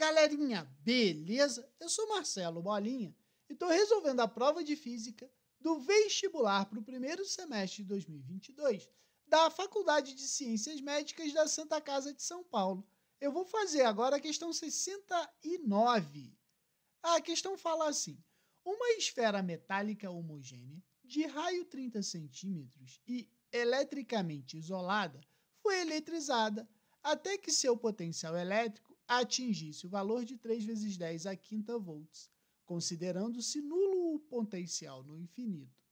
galerinha, beleza? Eu sou Marcelo Bolinha e estou resolvendo a prova de física do vestibular para o primeiro semestre de 2022 da Faculdade de Ciências Médicas da Santa Casa de São Paulo. Eu vou fazer agora a questão 69. A questão fala assim: uma esfera metálica homogênea de raio 30 centímetros e eletricamente isolada foi eletrizada até que seu potencial elétrico atingisse o valor de 3 vezes 10 à quinta volts, considerando-se nulo o potencial no infinito.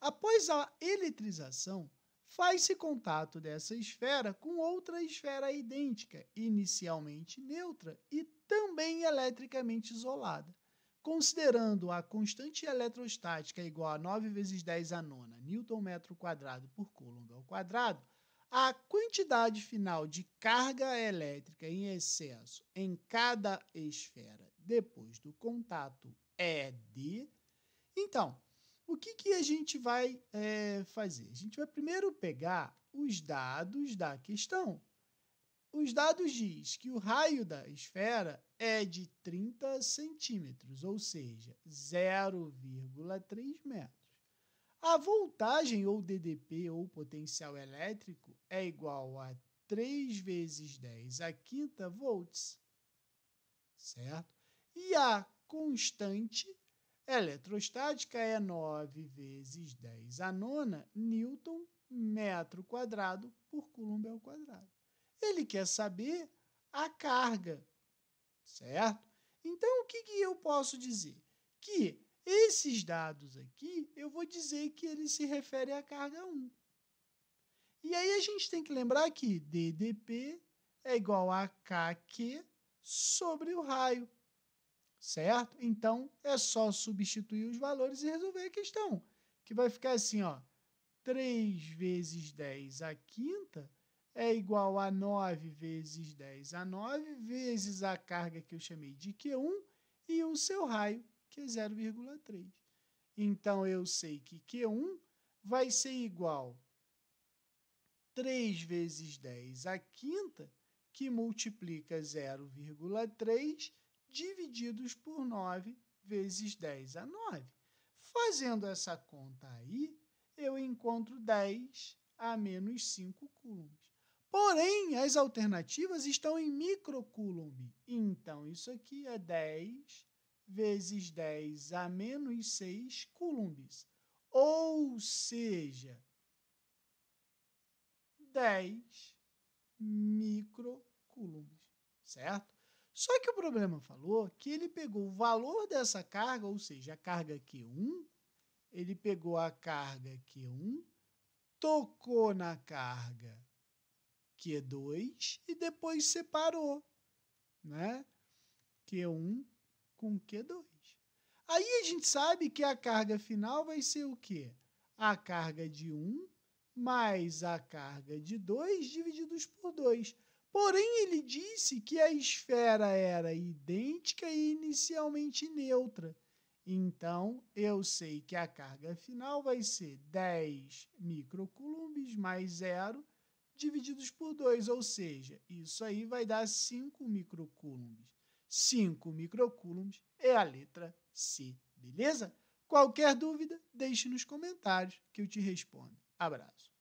Após a eletrização, faz-se contato dessa esfera com outra esfera idêntica, inicialmente neutra e também eletricamente isolada. Considerando a constante eletrostática igual a 9 vezes 10 a nona newton metro quadrado por coulomb ao quadrado, a quantidade final de carga elétrica em excesso em cada esfera depois do contato é de Então, o que, que a gente vai é, fazer? A gente vai primeiro pegar os dados da questão. Os dados diz que o raio da esfera é de 30 centímetros, ou seja, 0,3 metros. A voltagem ou DDP ou potencial elétrico é igual a 3 vezes 10 a quinta volts, certo? E a constante eletrostática é 9 vezes 10 a nona newton metro quadrado por coulomb ao quadrado. Ele quer saber a carga, certo? Então, o que, que eu posso dizer? Que esses dados aqui, eu vou dizer que eles se referem à carga 1. E aí a gente tem que lembrar que DDP é igual a KQ sobre o raio, certo? Então, é só substituir os valores e resolver a questão, que vai ficar assim, ó, 3 vezes 10 à quinta é igual a 9 vezes 10 a 9 vezes a carga que eu chamei de Q1 e o seu raio que é 0,3. Então eu sei que Q1 vai ser igual 3 vezes 10 à quinta, que multiplica 0,3 divididos por 9 vezes 10 a 9. Fazendo essa conta aí, eu encontro 10 a menos 5 coulombs. Porém, as alternativas estão em microcoulombs. Então, isso aqui é 10 vezes 10 a menos 6 coulombs. Ou seja, 10 microcoulombs, certo? Só que o problema falou que ele pegou o valor dessa carga, ou seja, a carga Q1, ele pegou a carga Q1, tocou na carga Q2 e depois separou, né? Q1 com Q2. Aí a gente sabe que a carga final vai ser o quê? A carga de 1 mais a carga de 2 divididos por 2. Porém, ele disse que a esfera era idêntica e inicialmente neutra. Então, eu sei que a carga final vai ser 10 microcoulombs mais 0 divididos por 2, ou seja, isso aí vai dar 5 microcoulombs. 5 microcoulombs é a letra C, beleza? Qualquer dúvida, deixe nos comentários que eu te respondo. Abraço.